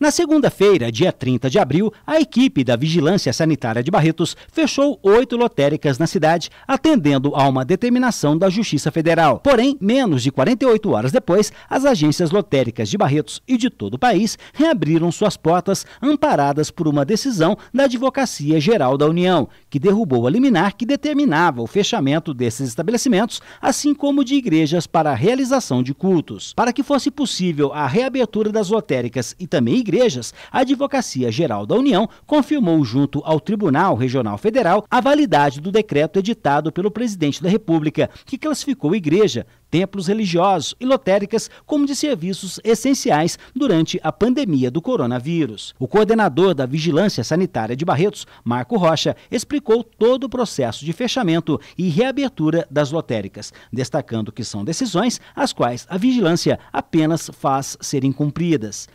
Na segunda-feira, dia 30 de abril, a equipe da Vigilância Sanitária de Barretos fechou oito lotéricas na cidade, atendendo a uma determinação da Justiça Federal. Porém, menos de 48 horas depois, as agências lotéricas de Barretos e de todo o país reabriram suas portas, amparadas por uma decisão da Advocacia Geral da União, que derrubou a liminar que determinava o fechamento desses estabelecimentos, assim como de igrejas para a realização de cultos. Para que fosse possível a reabertura das lotéricas e também igrejas, igrejas, a Advocacia Geral da União confirmou, junto ao Tribunal Regional Federal, a validade do decreto editado pelo presidente da República, que classificou igreja, templos religiosos e lotéricas como de serviços essenciais durante a pandemia do coronavírus. O coordenador da Vigilância Sanitária de Barretos, Marco Rocha, explicou todo o processo de fechamento e reabertura das lotéricas, destacando que são decisões as quais a vigilância apenas faz serem cumpridas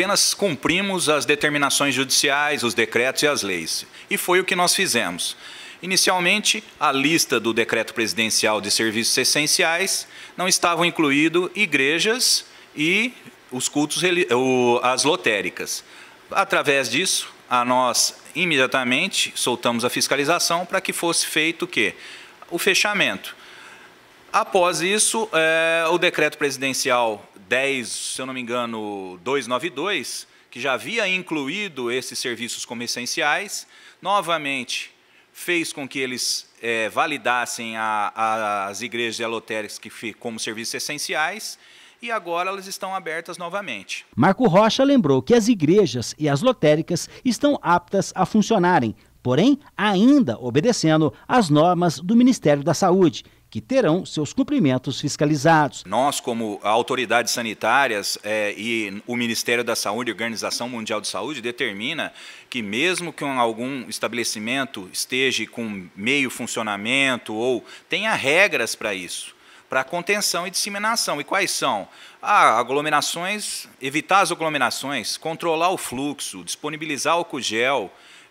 apenas cumprimos as determinações judiciais, os decretos e as leis. E foi o que nós fizemos. Inicialmente, a lista do decreto presidencial de serviços essenciais não estavam incluído igrejas e os cultos, as lotéricas. Através disso, a nós imediatamente soltamos a fiscalização para que fosse feito o quê? O fechamento. Após isso, é, o decreto presidencial 10, se eu não me engano, 292, que já havia incluído esses serviços como essenciais, novamente fez com que eles é, validassem a, a, as igrejas elotéricas que como serviços essenciais e agora elas estão abertas novamente. Marco Rocha lembrou que as igrejas e as lotéricas estão aptas a funcionarem, porém ainda obedecendo às normas do Ministério da Saúde que terão seus cumprimentos fiscalizados. Nós, como autoridades sanitárias é, e o Ministério da Saúde, Organização Mundial de Saúde, determina que mesmo que algum estabelecimento esteja com meio funcionamento ou tenha regras para isso, para contenção e disseminação. E quais são? Ah, aglomerações, evitar as aglomerações, controlar o fluxo, disponibilizar álcool gel,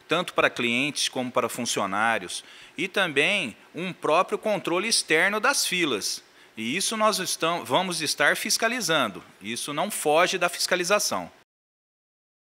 tanto para clientes como para funcionários, e também um próprio controle externo das filas. E isso nós estamos, vamos estar fiscalizando, isso não foge da fiscalização.